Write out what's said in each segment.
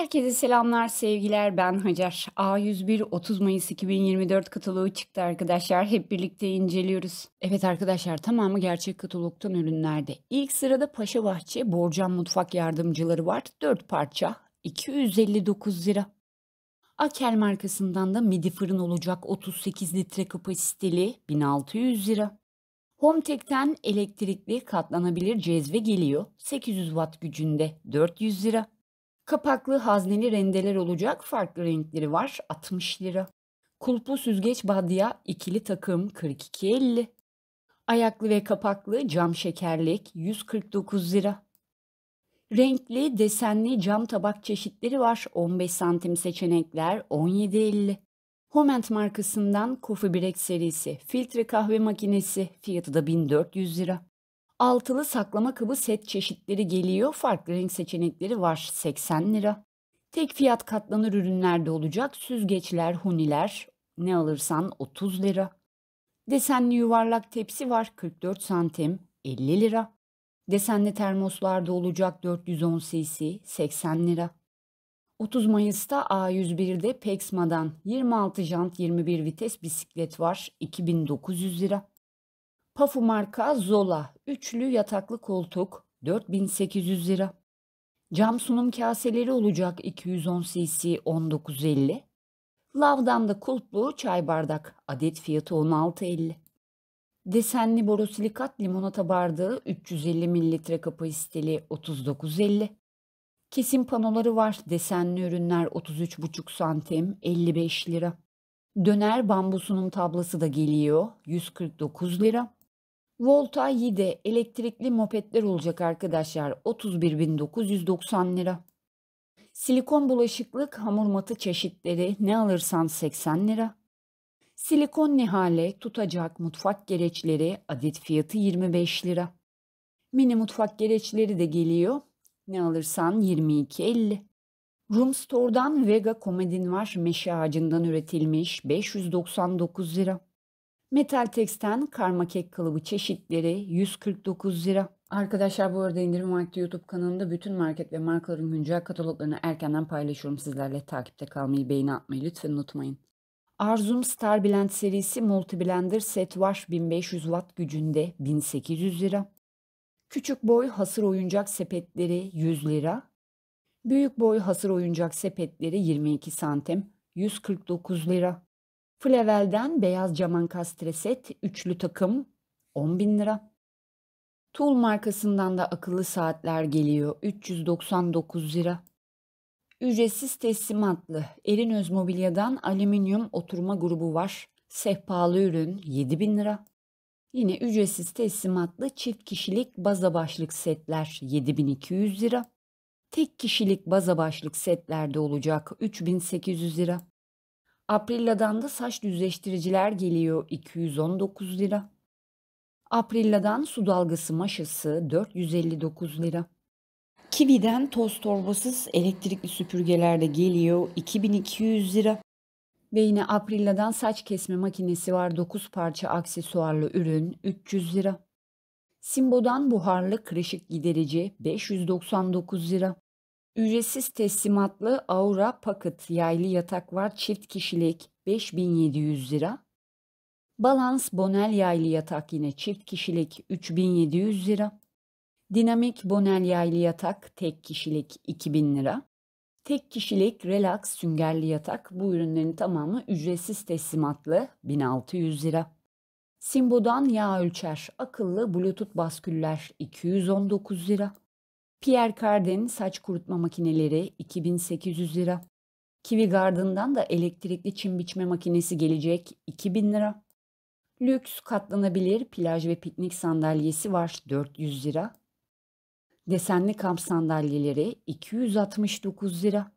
Herkese selamlar, sevgiler. Ben Hacer. A101 30 Mayıs 2024 kataloğu çıktı arkadaşlar. Hep birlikte inceliyoruz. Evet arkadaşlar tamamı gerçek katalogtan ürünlerde. İlk sırada Paşa Bahçe Borcam Mutfak Yardımcıları var. 4 parça 259 lira. Akel markasından da midi fırın olacak 38 litre kapasiteli 1600 lira. Hometek'ten elektrikli katlanabilir cezve geliyor. 800 watt gücünde 400 lira. Kapaklı hazneli rendeler olacak farklı renkleri var 60 lira. Kulplu süzgeç badya ikili takım 42.50. Ayaklı ve kapaklı cam şekerlik 149 lira. Renkli, desenli cam tabak çeşitleri var. 15 santim seçenekler 17.50. Homent markasından Coffee Break serisi filtre kahve makinesi fiyatı da 1400 lira. Altılı saklama kabı set çeşitleri geliyor. Farklı renk seçenekleri var. 80 lira. Tek fiyat katlanır ürünlerde olacak. Süzgeçler, huniler ne alırsan 30 lira. Desenli yuvarlak tepsi var 44 santim 50 lira. Desenli termoslarda olacak 410 cc 80 lira. 30 Mayıs'ta A101'de Pexma'dan 26 jant 21 vites bisiklet var 2900 lira. Pafu marka Zola. Üçlü yataklı koltuk 4800 lira. Cam sunum kaseleri olacak 210 cc 1950. Lavdan da kulplu çay bardak. Adet fiyatı 16.50. Desenli borosilikat limonata bardağı 350 ml kapasiteli 39.50. Kesim panoları var. Desenli ürünler 33,5 santim 55 lira. Döner bambusunun tablası da geliyor 149 lira. Volta 7 elektrikli mopedler olacak arkadaşlar. 31.990 lira. Silikon bulaşıklık hamur matı çeşitleri ne alırsan 80 lira. Silikon nihale tutacak mutfak gereçleri adet fiyatı 25 lira. Mini mutfak gereçleri de geliyor. Ne alırsan 22.50. Room Store'dan Vega Komedin var meşe ağacından üretilmiş 599 lira. Metal Tex'ten karma kek kalıbı çeşitleri 149 lira. Arkadaşlar bu arada indirim vakti YouTube kanalımda bütün market ve markaların güncel kataloglarını erkenden paylaşıyorum sizlerle. Takipte kalmayı, beğeni atmayı lütfen unutmayın. Arzum Star Blend serisi Multi Blender Set Wash 1500 Watt gücünde 1800 lira. Küçük boy hasır oyuncak sepetleri 100 lira. Büyük boy hasır oyuncak sepetleri 22 santim 149 lira. Flevel'den beyaz camankastre set üçlü takım 10 bin lira. Tool markasından da akıllı saatler geliyor 399 lira. Ücretsiz teslimatlı Erinöz Mobilya'dan alüminyum oturma grubu var. Sehpalı ürün 7000 lira. Yine ücretsiz teslimatlı çift kişilik baza başlık setler 7200 lira. Tek kişilik baza başlık setlerde olacak 3800 lira. Aprilla'dan da saç düzleştiriciler geliyor 219 lira. Aprilla'dan su dalgası maşası 459 lira. Kiwi'den toz torbasız elektrikli süpürgeler de geliyor 2200 lira. Ve yine Aprilla'dan saç kesme makinesi var 9 parça aksesuarlı ürün 300 lira. Simbo'dan buharlı kırışık giderici 599 lira. Ücretsiz teslimatlı Aura Pocket yaylı yatak var çift kişilik 5700 lira. Balance Bonel yaylı yatak yine çift kişilik 3700 lira. Dinamik Bonel yaylı yatak tek kişilik 2000 lira. Tek kişilik relax süngerli yatak bu ürünlerin tamamı ücretsiz teslimatlı 1600 lira. Simbo'dan yağ ölçer akıllı bluetooth basküller 219 lira. Pierre Cardin saç kurutma makineleri 2800 lira. Kiwi Garden'dan da elektrikli çim biçme makinesi gelecek 2000 lira. Lüks katlanabilir plaj ve piknik sandalyesi var 400 lira. Desenli kamp sandalyeleri 269 lira.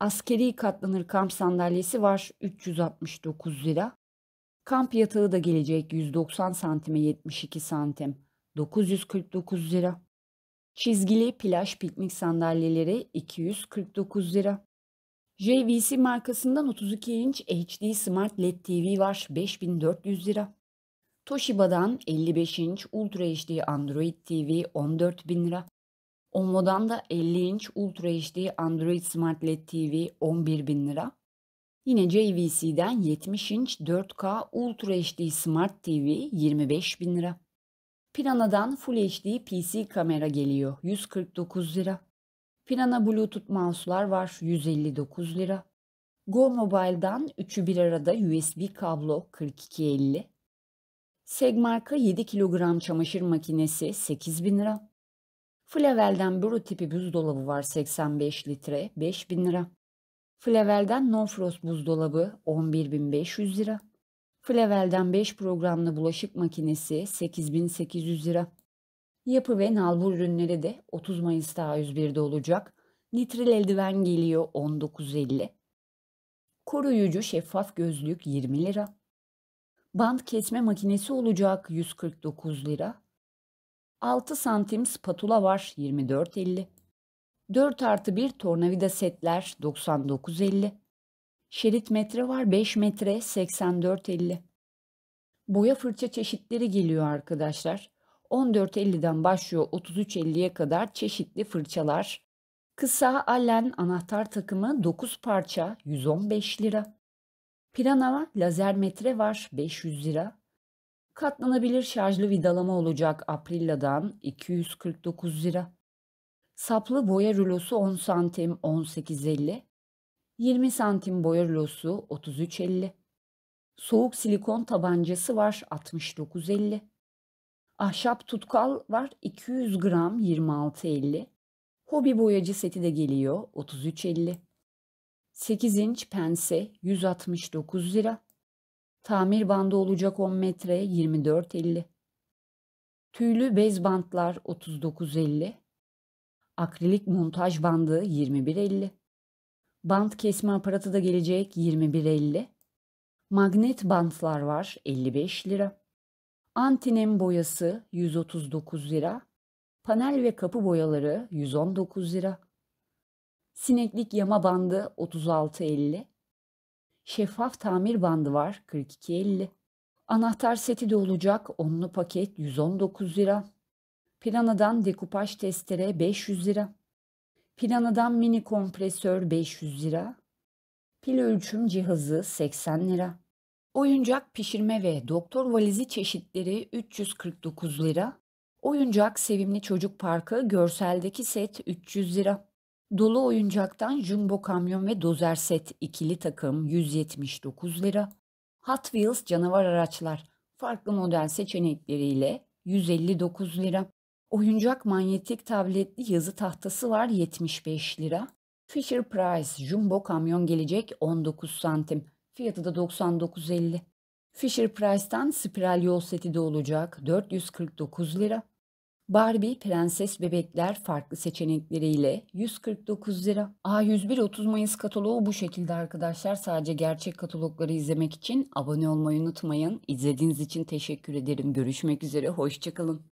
Askeri katlanır kamp sandalyesi var 369 lira. Kamp yatağı da gelecek 190 santime 72 santim 949 lira. Çizgili plaj piknik sandalyeleri 249 lira. JVC markasından 32 inç HD Smart LED TV var 5400 lira. Toshiba'dan 55 inç Ultra HD Android TV 14000 lira. Onvo'dan da 50 inç Ultra HD Android Smart LED TV 11000 lira. Yine JVC'den 70 inç 4K Ultra HD Smart TV 25000 lira. Piranha'dan Full HD PC kamera geliyor 149 lira. Pirana Bluetooth mouse'lar var 159 lira. Go Mobile'dan üçü bir arada USB kablo 4250. Segmarka 7 kilogram çamaşır makinesi 8000 lira. Flavel'den büro tipi buzdolabı var 85 litre 5000 lira. Flavel'den No Frost buzdolabı 11.500 lira. Flevel'den 5 programlı bulaşık makinesi 8800 lira. Yapı ve nalbur ürünleri de 30 Mayıs'ta A101'de olacak. Nitril eldiven geliyor 19.50. Koruyucu şeffaf gözlük 20 lira. Band kesme makinesi olacak 149 lira. 6 santim spatula var 24.50. 4 artı 1 tornavida setler 99.50. Şerit metre var 5 metre 84.50. Boya fırça çeşitleri geliyor arkadaşlar. 14.50'den başlıyor 33.50'ye kadar çeşitli fırçalar. Kısa allen anahtar takımı 9 parça 115 lira. Pirana lazer metre var 500 lira. Katlanabilir şarjlı vidalama olacak Aprilla'dan 249 lira. Saplı boya rulosu 10 santim 18.50. 20 santim boya losu 33.50. Soğuk silikon tabancası var 69.50. Ahşap tutkal var 200 gram 26.50. Hobi boyacı seti de geliyor 33.50. 8 inç pense 169 lira. Tamir bandı olacak 10 metre 24.50. Tüylü bez bantlar 39.50. Akrilik montaj bandı 21.50. Bant kesme aparatı da gelecek 21.50. Magnet bantlar var 55 lira. Antinem boyası 139 lira. Panel ve kapı boyaları 119 lira. Sineklik yama bandı 36.50. Şeffaf tamir bandı var 42.50. Anahtar seti de olacak onlu paket 119 lira. Planadan dekupaj testere 500 lira. Planadan mini kompresör 500 lira. Pil ölçüm cihazı 80 lira. Oyuncak pişirme ve doktor valizi çeşitleri 349 lira. Oyuncak sevimli çocuk parkı görseldeki set 300 lira. Dolu oyuncaktan jumbo kamyon ve dozer set ikili takım 179 lira. Hot Wheels canavar araçlar farklı model seçenekleriyle 159 lira. Oyuncak manyetik tabletli yazı tahtası var 75 lira. Fisher Price Jumbo kamyon gelecek 19 santim. Fiyatı da 99.50. Fisher Price'tan spiral yol seti de olacak 449 lira. Barbie Prenses Bebekler farklı seçenekleriyle 149 lira. A101 30 Mayıs kataloğu bu şekilde arkadaşlar. Sadece gerçek katalogları izlemek için abone olmayı unutmayın. İzlediğiniz için teşekkür ederim. Görüşmek üzere, hoşçakalın.